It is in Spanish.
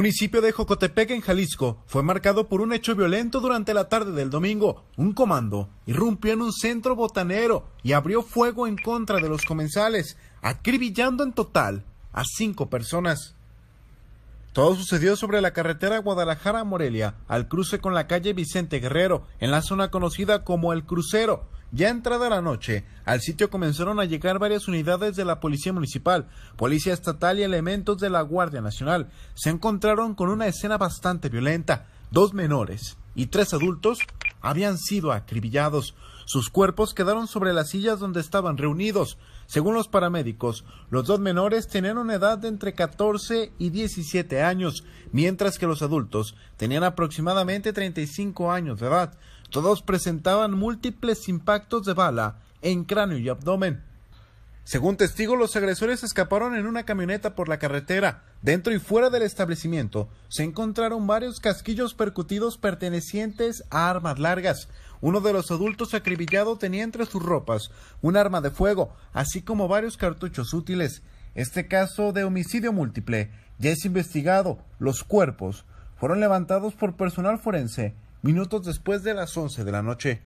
El municipio de Jocotepec, en Jalisco, fue marcado por un hecho violento durante la tarde del domingo. Un comando irrumpió en un centro botanero y abrió fuego en contra de los comensales, acribillando en total a cinco personas. Todo sucedió sobre la carretera Guadalajara-Morelia, al cruce con la calle Vicente Guerrero, en la zona conocida como El Crucero, ya entrada la noche, al sitio comenzaron a llegar varias unidades de la Policía Municipal, Policía Estatal y elementos de la Guardia Nacional. Se encontraron con una escena bastante violenta. Dos menores y tres adultos habían sido acribillados. Sus cuerpos quedaron sobre las sillas donde estaban reunidos. Según los paramédicos, los dos menores tenían una edad de entre 14 y 17 años, mientras que los adultos tenían aproximadamente 35 años de edad. Todos presentaban múltiples impactos de bala en cráneo y abdomen. Según testigos, los agresores escaparon en una camioneta por la carretera. Dentro y fuera del establecimiento se encontraron varios casquillos percutidos pertenecientes a armas largas. Uno de los adultos acribillado tenía entre sus ropas un arma de fuego, así como varios cartuchos útiles. Este caso de homicidio múltiple ya es investigado. Los cuerpos fueron levantados por personal forense minutos después de las 11 de la noche.